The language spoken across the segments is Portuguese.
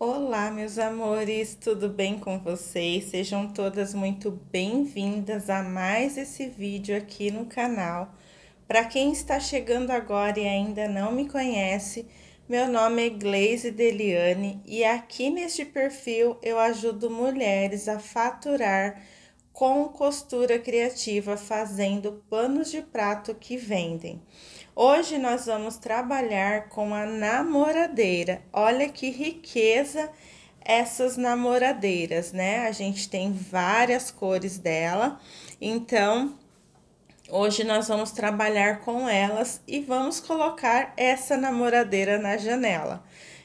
Olá, meus amores, tudo bem com vocês? Sejam todas muito bem-vindas a mais esse vídeo aqui no canal. Para quem está chegando agora e ainda não me conhece, meu nome é Gleise Deliane e aqui neste perfil eu ajudo mulheres a faturar com costura criativa fazendo panos de prato que vendem. Hoje nós vamos trabalhar com a namoradeira. Olha que riqueza essas namoradeiras, né? A gente tem várias cores dela. Então, hoje nós vamos trabalhar com elas e vamos colocar essa namoradeira na janela.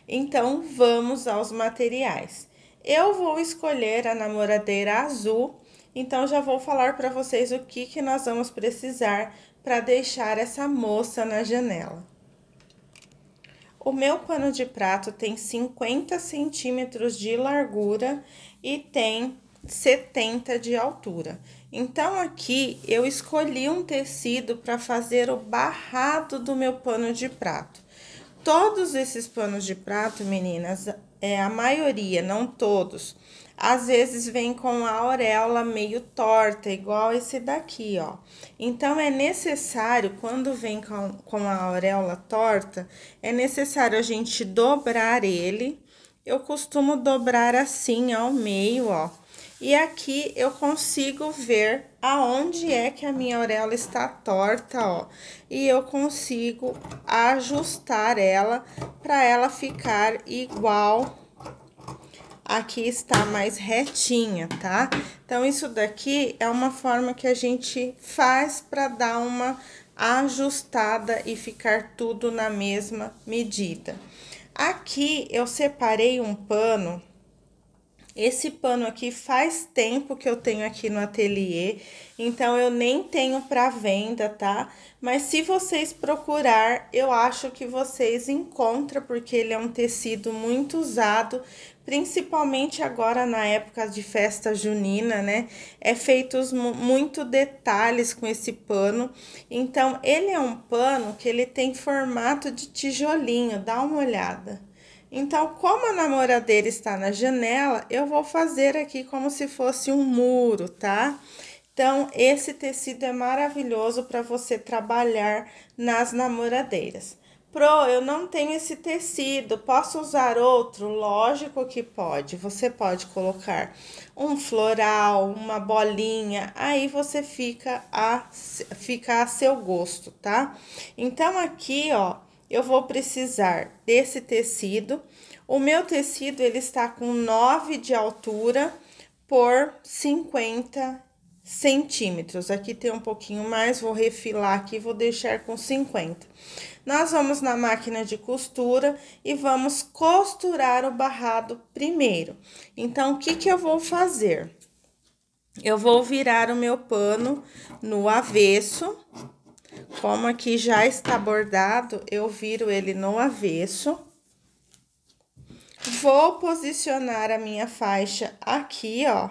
Então, vamos aos materiais. Eu vou escolher a namoradeira azul então já vou falar para vocês o que, que nós vamos precisar para deixar essa moça na janela. O meu pano de prato tem 50 centímetros de largura e tem 70 de altura. Então, aqui eu escolhi um tecido para fazer o barrado do meu pano de prato. Todos esses panos de prato, meninas, é, a maioria, não todos, às vezes vem com a auréola meio torta, igual esse daqui, ó. Então, é necessário, quando vem com, com a auréola torta, é necessário a gente dobrar ele. Eu costumo dobrar assim, ao meio, ó e aqui eu consigo ver aonde é que a minha orelha está torta, ó. E eu consigo ajustar ela para ela ficar igual. Aqui está mais retinha, tá? Então, isso daqui é uma forma que a gente faz para dar uma ajustada e ficar tudo na mesma medida. Aqui eu separei um pano esse pano aqui faz tempo que eu tenho aqui no ateliê, então eu nem tenho para venda, tá? Mas se vocês procurar, eu acho que vocês encontram, porque ele é um tecido muito usado, principalmente agora na época de festa junina, né? É feitos muito detalhes com esse pano. Então, ele é um pano que ele tem formato de tijolinho, dá uma olhada. Então, como a namoradeira está na janela, eu vou fazer aqui como se fosse um muro, tá? Então, esse tecido é maravilhoso para você trabalhar nas namoradeiras. Pro, eu não tenho esse tecido, posso usar outro? Lógico que pode. Você pode colocar um floral, uma bolinha, aí você fica a, fica a seu gosto, tá? Então, aqui, ó, eu vou precisar desse tecido. O meu tecido, ele está com 9 de altura por 50 centímetros. Aqui tem um pouquinho mais, vou refilar aqui, vou deixar com 50. Nós vamos na máquina de costura e vamos costurar o barrado primeiro. Então, o que que eu vou fazer? Eu vou virar o meu pano no avesso, como aqui já está bordado, eu viro ele no avesso. Vou posicionar a minha faixa aqui, ó.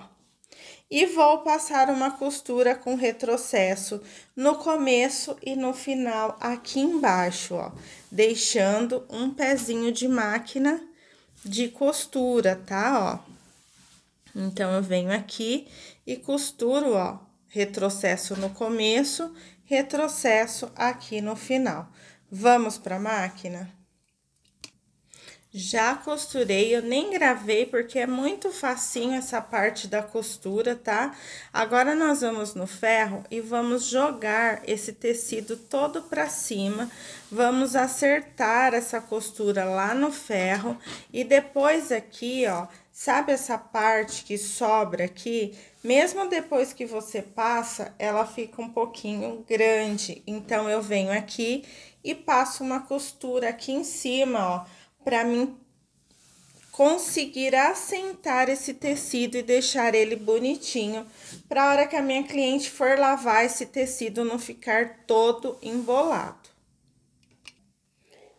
E vou passar uma costura com retrocesso no começo e no final aqui embaixo, ó. Deixando um pezinho de máquina de costura, tá, ó. Então, eu venho aqui e costuro, ó, retrocesso no começo, retrocesso aqui no final. Vamos para a máquina? Já costurei, eu nem gravei porque é muito facinho essa parte da costura, tá? Agora nós vamos no ferro e vamos jogar esse tecido todo pra cima. Vamos acertar essa costura lá no ferro e depois aqui, ó, sabe essa parte que sobra aqui? Mesmo depois que você passa, ela fica um pouquinho grande. Então, eu venho aqui e passo uma costura aqui em cima, ó para mim conseguir assentar esse tecido e deixar ele bonitinho para a hora que a minha cliente for lavar esse tecido não ficar todo embolado.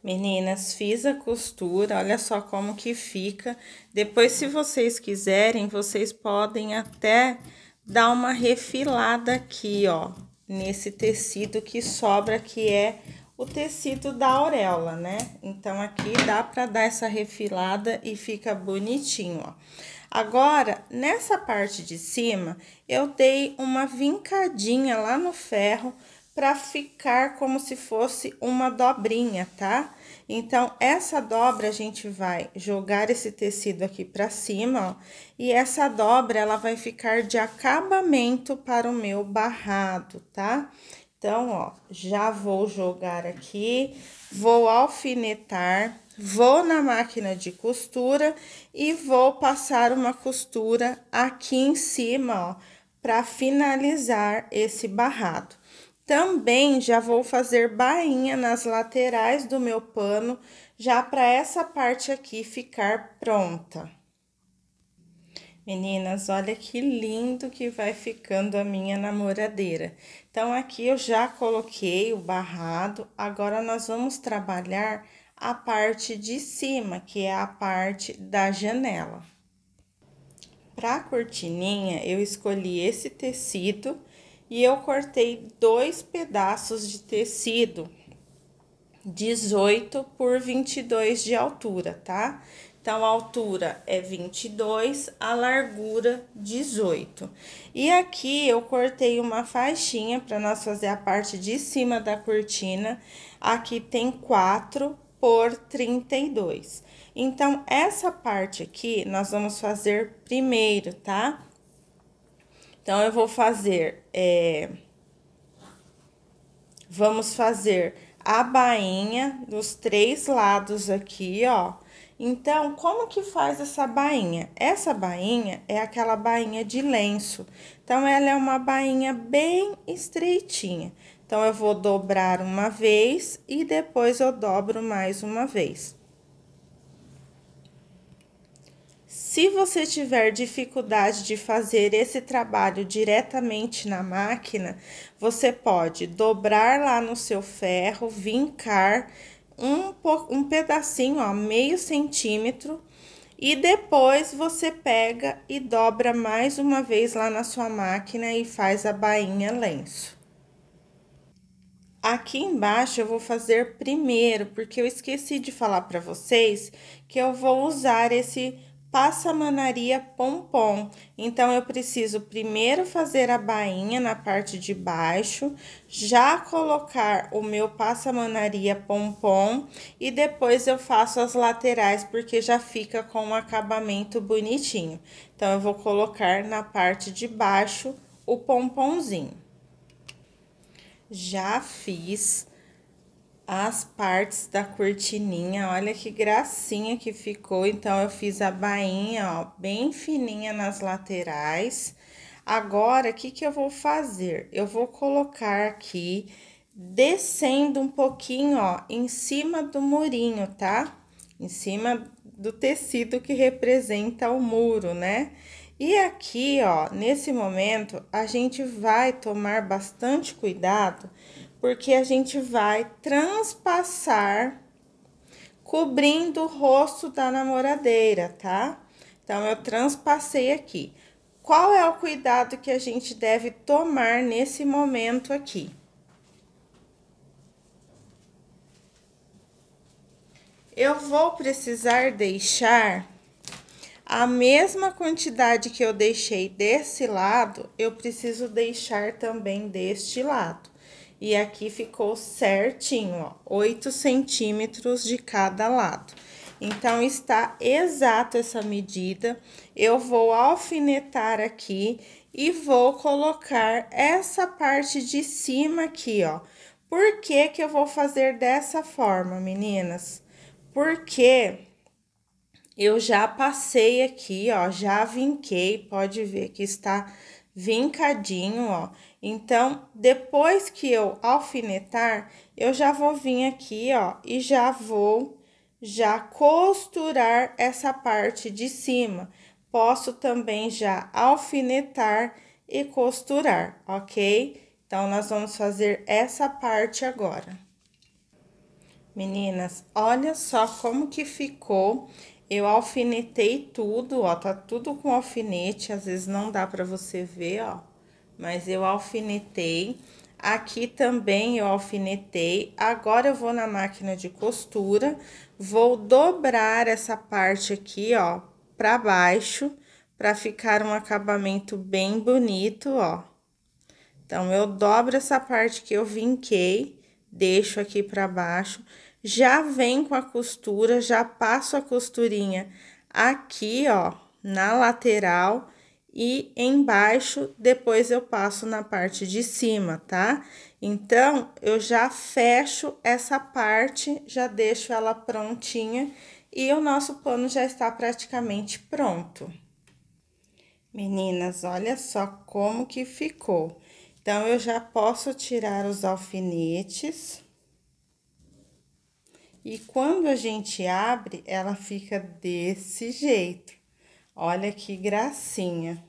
Meninas, fiz a costura, olha só como que fica. Depois, se vocês quiserem, vocês podem até dar uma refilada aqui, ó, nesse tecido que sobra, que é o tecido da auréola, né? Então, aqui dá para dar essa refilada e fica bonitinho, ó. Agora, nessa parte de cima, eu dei uma vincadinha lá no ferro para ficar como se fosse uma dobrinha, tá? Então, essa dobra a gente vai jogar esse tecido aqui para cima, ó, e essa dobra ela vai ficar de acabamento para o meu barrado, tá? Tá? Então, ó, já vou jogar aqui, vou alfinetar, vou na máquina de costura e vou passar uma costura aqui em cima, ó, para finalizar esse barrado. Também já vou fazer bainha nas laterais do meu pano, já para essa parte aqui ficar pronta. Meninas, olha que lindo que vai ficando a minha namoradeira. Então, aqui eu já coloquei o barrado, agora nós vamos trabalhar a parte de cima, que é a parte da janela. Para a cortininha, eu escolhi esse tecido e eu cortei dois pedaços de tecido 18 por 22 de altura, tá? Então, a altura é 22, a largura 18. E aqui eu cortei uma faixinha para nós fazer a parte de cima da cortina. Aqui tem 4 por 32. Então, essa parte aqui nós vamos fazer primeiro, tá? Então, eu vou fazer... É... Vamos fazer a bainha dos três lados aqui, ó então, como que faz essa bainha? Essa bainha é aquela bainha de lenço. Então, ela é uma bainha bem estreitinha. Então, eu vou dobrar uma vez e depois eu dobro mais uma vez. Se você tiver dificuldade de fazer esse trabalho diretamente na máquina, você pode dobrar lá no seu ferro, vincar um, um pedacinho, ó, meio centímetro, e depois você pega e dobra mais uma vez lá na sua máquina e faz a bainha lenço. Aqui embaixo eu vou fazer primeiro, porque eu esqueci de falar para vocês que eu vou usar esse passamanaria pompom. Então, eu preciso primeiro fazer a bainha na parte de baixo, já colocar o meu passamanaria pompom e depois eu faço as laterais, porque já fica com um acabamento bonitinho. Então, eu vou colocar na parte de baixo o pomponzinho. Já fiz as partes da cortininha. Olha que gracinha que ficou. Então, eu fiz a bainha, ó, bem fininha nas laterais. Agora, o que que eu vou fazer? Eu vou colocar aqui, descendo um pouquinho, ó, em cima do murinho, tá? Em cima do tecido que representa o muro, né? E aqui, ó, nesse momento, a gente vai tomar bastante cuidado porque a gente vai transpassar cobrindo o rosto da namoradeira, tá? Então, eu transpassei aqui. Qual é o cuidado que a gente deve tomar nesse momento aqui? Eu vou precisar deixar a mesma quantidade que eu deixei desse lado, eu preciso deixar também deste lado. E aqui ficou certinho, ó, 8 centímetros de cada lado. Então, está exato essa medida. Eu vou alfinetar aqui e vou colocar essa parte de cima aqui, ó. Por que que eu vou fazer dessa forma, meninas? Porque eu já passei aqui, ó, já vinquei, pode ver que está vincadinho, ó. Então, depois que eu alfinetar, eu já vou vir aqui, ó, e já vou já costurar essa parte de cima. Posso também já alfinetar e costurar, ok? Então, nós vamos fazer essa parte agora. Meninas, olha só como que ficou. Eu alfinetei tudo, ó, tá tudo com alfinete, às vezes não dá pra você ver, ó mas eu alfinetei. Aqui também eu alfinetei. Agora eu vou na máquina de costura, vou dobrar essa parte aqui, ó, para baixo, para ficar um acabamento bem bonito, ó. Então, eu dobro essa parte que eu vinquei, deixo aqui para baixo, já vem com a costura, já passo a costurinha aqui, ó, na lateral e embaixo, depois eu passo na parte de cima, tá? Então, eu já fecho essa parte, já deixo ela prontinha e o nosso pano já está praticamente pronto. Meninas, olha só como que ficou. Então, eu já posso tirar os alfinetes. E quando a gente abre, ela fica desse jeito. Olha que gracinha.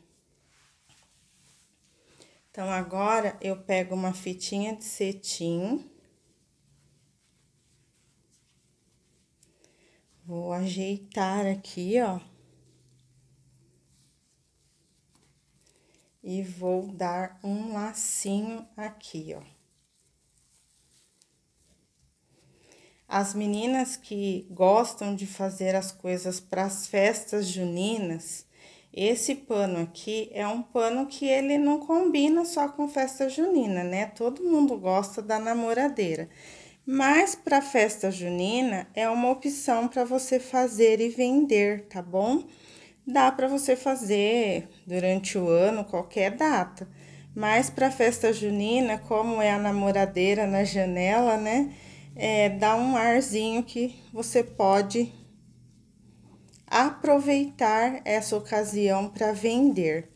Então, agora, eu pego uma fitinha de cetim. Vou ajeitar aqui, ó. E vou dar um lacinho aqui, ó. As meninas que gostam de fazer as coisas para as festas juninas, esse pano aqui é um pano que ele não combina só com festa junina, né? Todo mundo gosta da namoradeira. Mas para festa junina é uma opção para você fazer e vender, tá bom? Dá para você fazer durante o ano, qualquer data. Mas para festa junina, como é a namoradeira na janela, né? é, dá um arzinho que você pode aproveitar essa ocasião para vender.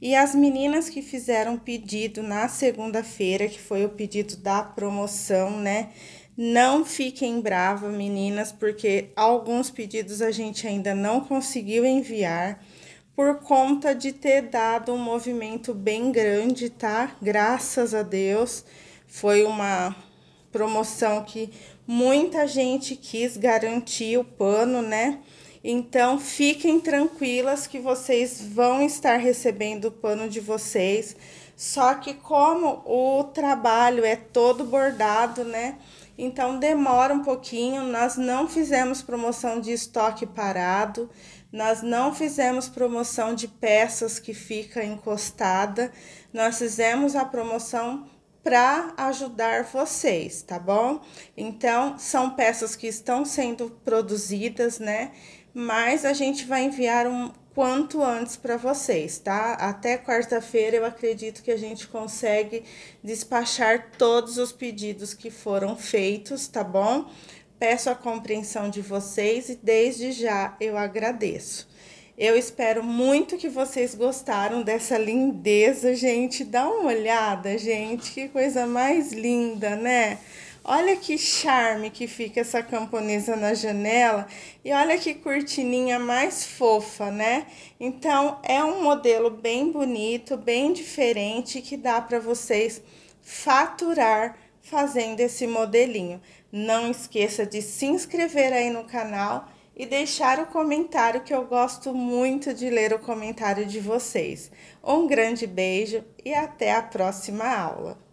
E as meninas que fizeram pedido na segunda-feira, que foi o pedido da promoção, né? Não fiquem bravas, meninas, porque alguns pedidos a gente ainda não conseguiu enviar por conta de ter dado um movimento bem grande, tá? Graças a Deus, foi uma promoção que muita gente quis garantir o pano, né? Então, fiquem tranquilas que vocês vão estar recebendo o pano de vocês. Só que como o trabalho é todo bordado, né? Então demora um pouquinho. Nós não fizemos promoção de estoque parado, nós não fizemos promoção de peças que fica encostada. Nós fizemos a promoção para ajudar vocês, tá bom? Então, são peças que estão sendo produzidas, né? Mas a gente vai enviar um quanto antes para vocês, tá? Até quarta-feira eu acredito que a gente consegue despachar todos os pedidos que foram feitos, tá bom? Peço a compreensão de vocês e desde já eu agradeço. Eu espero muito que vocês gostaram dessa lindeza, gente. Dá uma olhada, gente, que coisa mais linda, né? Olha que charme que fica essa camponesa na janela e olha que cortininha mais fofa, né? Então é um modelo bem bonito, bem diferente que dá para vocês faturar fazendo esse modelinho. Não esqueça de se inscrever aí no canal e deixar o comentário que eu gosto muito de ler o comentário de vocês. Um grande beijo e até a próxima aula.